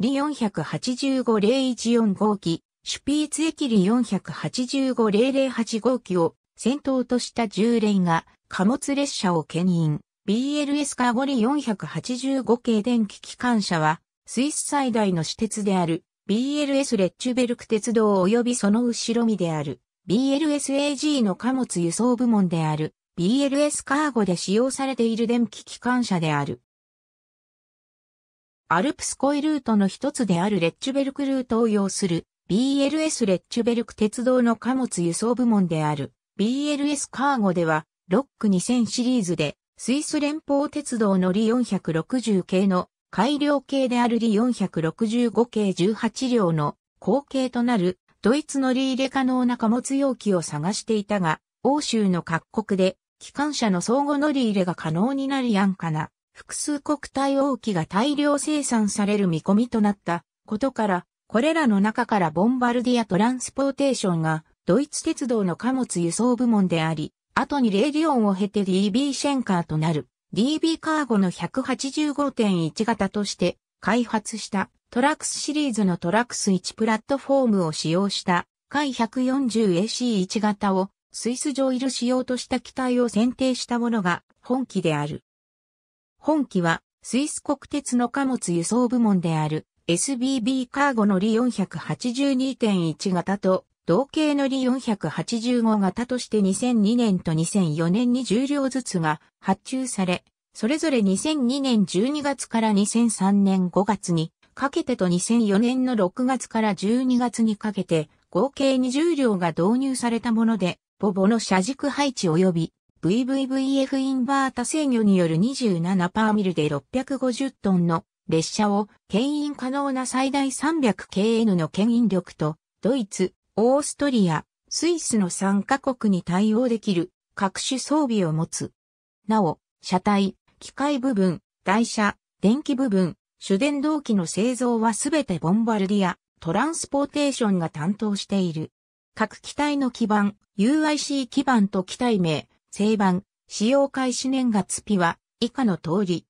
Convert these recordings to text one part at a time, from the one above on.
リ485-0145号機、シュピーツ駅リ4 8 5 0 0 8号機を先頭とした従連が貨物列車を牽引。BLS カーゴリ485系電気機関車は、スイス最大の私鉄である BLS レッチュベルク鉄道及びその後ろ身である BLSAG の貨物輸送部門である BLS カーゴで使用されている電気機関車である。アルプスコイルートの一つであるレッチュベルクルートを要する BLS レッチュベルク鉄道の貨物輸送部門である BLS カーゴではロック2000シリーズでスイス連邦鉄道のリ460系の改良系であるリ465系18両の後継となるドイツ乗り入れ可能な貨物容器を探していたが、欧州の各国で機関車の相互乗り入れが可能になりやんかな複数国対応機が大量生産される見込みとなったことから、これらの中からボンバルディア・トランスポーテーションがドイツ鉄道の貨物輸送部門であり、後にレーディオンを経て DB シェンカーとなる DB カーゴの185.1型として開発したトラックスシリーズのトラックス1プラットフォームを使用した海 140AC1 型をスイス上いる仕様とした機体を選定したものが本機である。本機は、スイス国鉄の貨物輸送部門である SBB カーゴのリ482.1型と同型のリ485型として2002年と2004年に10両ずつが発注され、それぞれ2002年12月から2003年5月にかけてと2004年の6月から12月にかけて合計20両が導入されたもので、ボボの車軸配置及び VVVF インバータ制御による27パーミルで650トンの列車を牽引可能な最大 300kN の牽引力とドイツ、オーストリア、スイスの3カ国に対応できる各種装備を持つ。なお、車体、機械部分、台車、電気部分、主電動機の製造はすべてボンバルディア、トランスポーテーションが担当している。各機体の基板、UIC 基板と機体名、正版、使用開始年月日は以下の通り。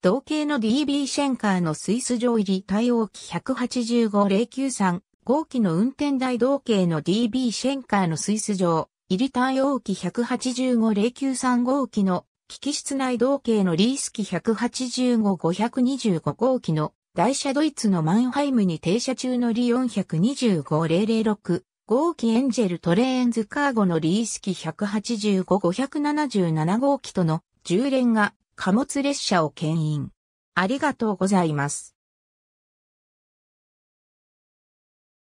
同型の DB シェンカーのスイス上入り対応機185093号機の運転台同型の DB シェンカーのスイス上入り対応機185093号機の機器室内同型のリース機185525号機の台車ドイツのマンハイムに停車中のリ425-006号機エンジェルトレーンズカーゴのリース機185-577号機との10連が貨物列車を牽引。ありがとうございます。